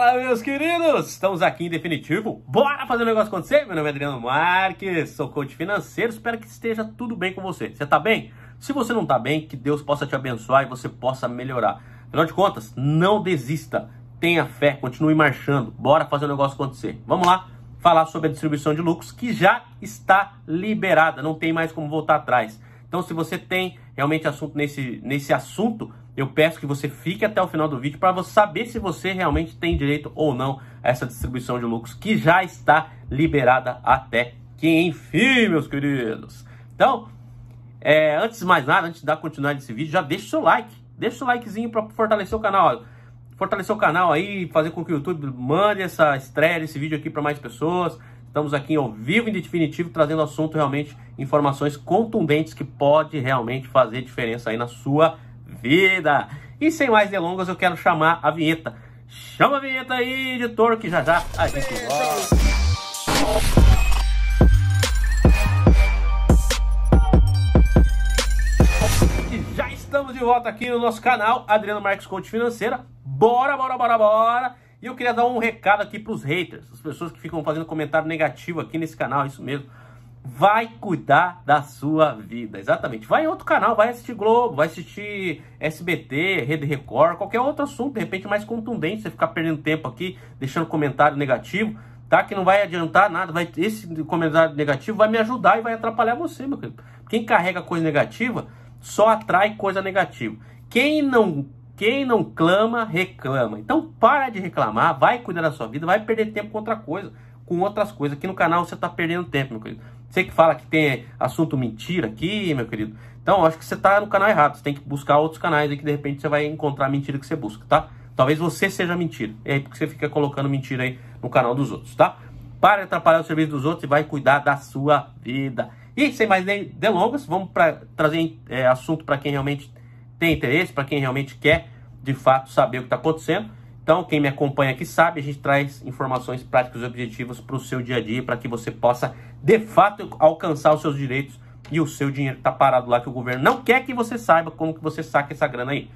Fala, meus queridos! Estamos aqui em definitivo. Bora fazer um negócio acontecer? Meu nome é Adriano Marques, sou coach financeiro. Espero que esteja tudo bem com você. Você tá bem? Se você não tá bem, que Deus possa te abençoar e você possa melhorar. Afinal de contas, não desista. Tenha fé, continue marchando. Bora fazer um negócio acontecer. Vamos lá falar sobre a distribuição de lucros que já está liberada, não tem mais como voltar atrás. Então, se você tem realmente assunto nesse, nesse assunto, eu peço que você fique até o final do vídeo para saber se você realmente tem direito ou não a essa distribuição de lucros que já está liberada até que enfim, meus queridos. Então, é, antes de mais nada, antes de dar continuidade nesse vídeo, já deixa o seu like. Deixa o seu likezinho para fortalecer o canal. Fortalecer o canal aí, fazer com que o YouTube mande essa estreia, esse vídeo aqui para mais pessoas. Estamos aqui ao vivo e definitivo trazendo assunto realmente, informações contundentes que pode realmente fazer diferença aí na sua vida. E sem mais delongas, eu quero chamar a vinheta. Chama a vinheta aí, editor, que já já a gente volta. Estamos de volta aqui no nosso canal Adriano Marques Coach Financeira. Bora, bora, bora, bora! E eu queria dar um recado aqui para os haters, as pessoas que ficam fazendo comentário negativo aqui nesse canal, isso mesmo. Vai cuidar da sua vida, exatamente. Vai em outro canal, vai assistir Globo, vai assistir SBT, Rede Record, qualquer outro assunto, de repente mais contundente, você ficar perdendo tempo aqui, deixando comentário negativo, tá? Que não vai adiantar nada, vai, esse comentário negativo vai me ajudar e vai atrapalhar você, meu querido. Quem carrega coisa negativa só atrai coisa negativa. Quem não quem não clama, reclama. Então para de reclamar, vai cuidar da sua vida, vai perder tempo com outra coisa, com outras coisas. Aqui no canal você está perdendo tempo, meu querido. Você que fala que tem assunto mentira aqui, meu querido. Então acho que você está no canal errado. Você tem que buscar outros canais aí que de repente você vai encontrar a mentira que você busca, tá? Talvez você seja mentira. É aí porque você fica colocando mentira aí no canal dos outros, tá? Para de atrapalhar o serviço dos outros e vai cuidar da sua vida. E sem mais delongas, vamos pra, trazer é, assunto para quem realmente tem interesse, para quem realmente quer de fato saber o que está acontecendo. Então, quem me acompanha aqui sabe, a gente traz informações práticas e objetivas para o seu dia a dia, para que você possa de fato alcançar os seus direitos e o seu dinheiro está parado lá que o governo não quer que você saiba como que você saca essa grana aí.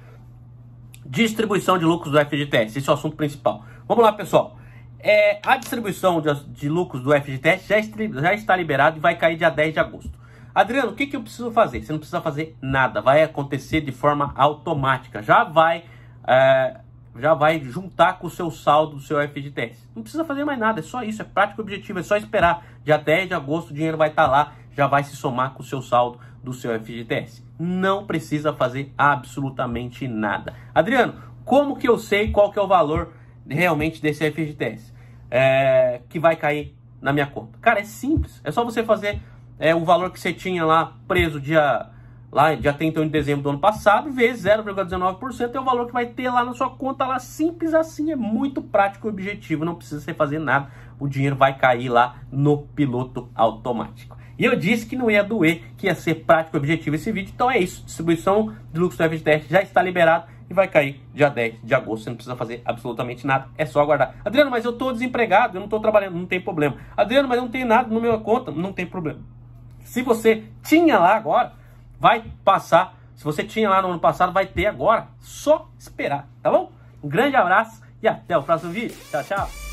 Distribuição de lucros do FGTS, esse é o assunto principal. Vamos lá, pessoal. É, a distribuição de, de lucros do FGTS já, já, está liberada e vai cair dia 10 de agosto. Adriano, o que, que eu preciso fazer? Você não precisa fazer nada, vai acontecer de forma automática. Já vai, é, já vai juntar com o seu saldo do seu FGTS. Não precisa fazer mais nada, é só isso, é prático objetivo, é só esperar. Dia 10 de agosto o dinheiro vai estar tá lá, já vai se somar com o seu saldo do seu FGTS. Não precisa fazer absolutamente nada. Adriano, como que eu sei qual que é o valor realmente desse FGTS é, que vai cair na minha conta? Cara, é simples, é só você fazer é o valor que você tinha lá preso dia, lá, dia 31 de dezembro do ano passado, vezes 0,19% é o valor que vai ter lá na sua conta lá, simples assim, é muito prático e objetivo, não precisa você fazer nada, o dinheiro vai cair lá no piloto automático. E eu disse que não ia doer, que ia ser prático e objetivo esse vídeo, então é isso, distribuição de luxo no FGTS já está liberado, e vai cair dia 10 de agosto. Você não precisa fazer absolutamente nada, é só aguardar. Adriano, mas eu estou desempregado, eu não estou trabalhando, não tem problema. Adriano, mas eu não tenho nada no meu conta, não tem problema. Se você tinha lá agora, vai passar. Se você tinha lá no ano passado, vai ter agora. Só esperar, tá bom? Um grande abraço e até o próximo vídeo. Tchau, tchau.